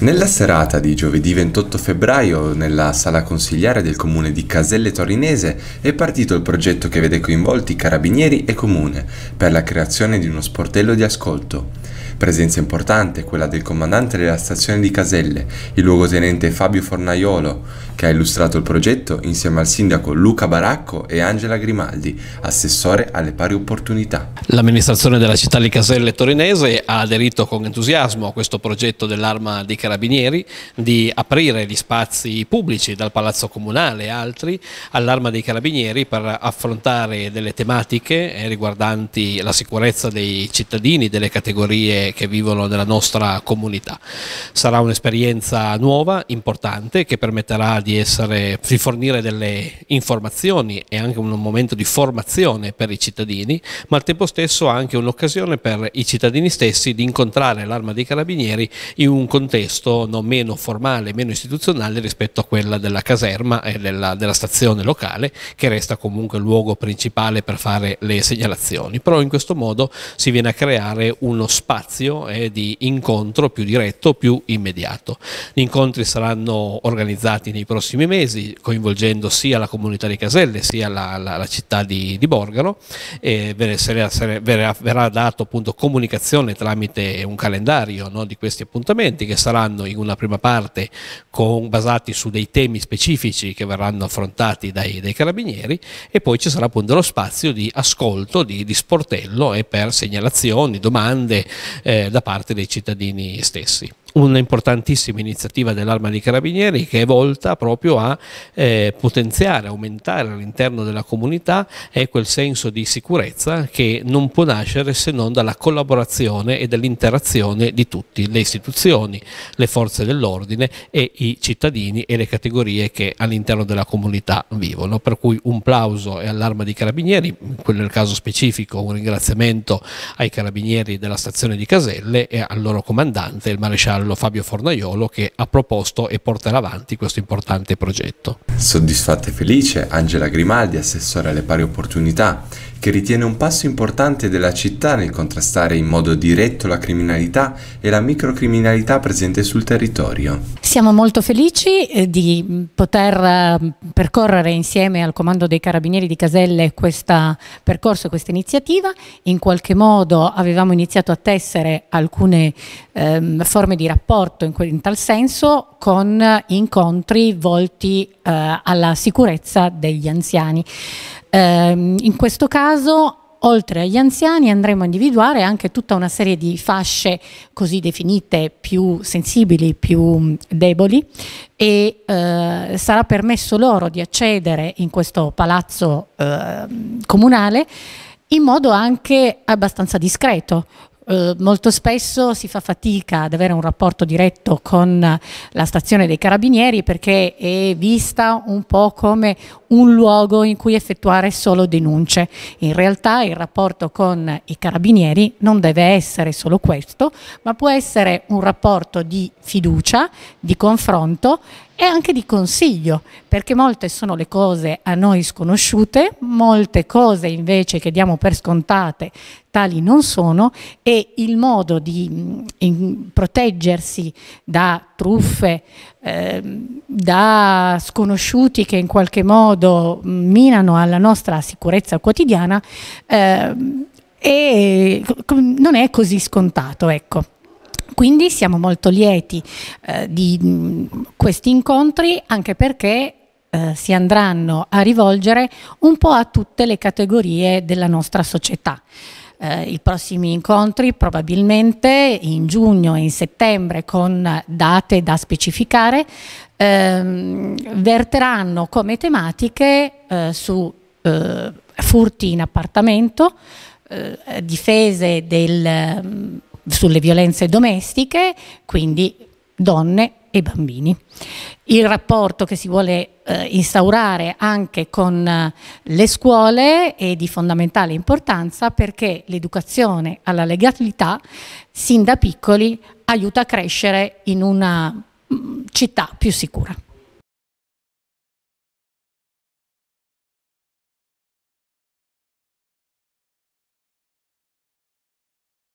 Nella serata di giovedì 28 febbraio, nella sala consigliare del comune di Caselle Torinese, è partito il progetto che vede coinvolti carabinieri e comune per la creazione di uno sportello di ascolto. Presenza importante quella del comandante della stazione di Caselle, il luogotenente Fabio Fornaiolo, che ha illustrato il progetto insieme al sindaco Luca Baracco e Angela Grimaldi, assessore alle pari opportunità. L'amministrazione della città di Caselle torinese ha aderito con entusiasmo a questo progetto dell'arma dei carabinieri di aprire gli spazi pubblici dal Palazzo Comunale e altri all'arma dei carabinieri per affrontare delle tematiche eh, riguardanti la sicurezza dei cittadini, delle categorie che, vivono nella nostra comunità. Sarà un'esperienza nuova, importante, che permetterà di, essere, di fornire delle informazioni e anche un momento di formazione per i cittadini, ma al tempo stesso anche un'occasione per i cittadini stessi di incontrare l'arma dei carabinieri in un contesto non meno formale, meno istituzionale rispetto a quella della caserma e della, della stazione locale, che resta comunque il luogo principale per fare le segnalazioni. Però in questo modo si viene a creare uno spazio spazio e di incontro più diretto, più immediato. Gli incontri saranno organizzati nei prossimi mesi, coinvolgendo sia la comunità di Caselle sia la, la, la città di, di Borgaro, verrà, verrà, verrà, dato appunto comunicazione tramite un calendario no, di questi appuntamenti che saranno in una prima parte con, basati su dei temi specifici che verranno affrontati dai, dai carabinieri e poi ci sarà appunto lo spazio di ascolto, di, di sportello e per segnalazioni, domande, eh, da parte dei cittadini stessi un'importantissima iniziativa dell'Arma dei Carabinieri che è volta proprio a eh, potenziare, aumentare all'interno della comunità è quel senso di sicurezza che non può nascere se non dalla collaborazione e dall'interazione di tutti, le istituzioni, le forze dell'ordine e i cittadini e le categorie che all'interno della comunità vivono. Per cui un plauso all'Arma dei Carabinieri, nel caso specifico un ringraziamento ai Carabinieri della stazione di Caselle e al loro comandante, il maresciallo Gallo Fabio Fornaiolo che ha proposto e porterà avanti questo importante progetto. Soddisfatta e felice Angela Grimaldi, assessore alle pari opportunità che ritiene un passo importante della città nel contrastare in modo diretto la criminalità e la microcriminalità presente sul territorio. Siamo molto felici eh, di poter eh, percorrere insieme al Comando dei Carabinieri di Caselle questo percorso, questa iniziativa. In qualche modo avevamo iniziato a tessere alcune ehm, forme di rapporto in, in, tal senso con eh, incontri volti eh, alla sicurezza degli anziani. Eh, in questo caso oltre agli anziani andremo a individuare anche tutta una serie di fasce così definite più sensibili, più mm, deboli e eh, sarà permesso loro di accedere in questo palazzo eh, comunale in modo anche abbastanza discreto, eh, molto spesso si fa fatica ad avere un rapporto diretto con la stazione dei carabinieri perché è vista un po' come un luogo in cui effettuare solo denunce. In realtà il rapporto con i carabinieri non deve essere solo questo, ma può essere un rapporto di fiducia, di confronto e anche di consiglio, perché molte sono le cose a noi sconosciute, molte cose invece che diamo per scontate tali non sono e il modo di mm, in, proteggersi da truffe, eh, da sconosciuti che in qualche modo mm, minano alla nostra sicurezza quotidiana, eh, e non è così scontato, ecco. Quindi siamo molto lieti eh, di mh, mm, questi incontri anche perché eh, si andranno a rivolgere un po' a tutte le categorie della nostra società. Eh, I prossimi incontri probabilmente in giugno e in settembre con date da specificare ehm, verteranno come tematiche eh, su eh, furti in appartamento, eh, difese del mm, sulle violenze domestiche, quindi donne e bambini. Il rapporto che si vuole eh, instaurare anche con eh, le scuole è di fondamentale importanza perché l'educazione alla legalità sin da piccoli aiuta a crescere in una mh, mm, città più sicura.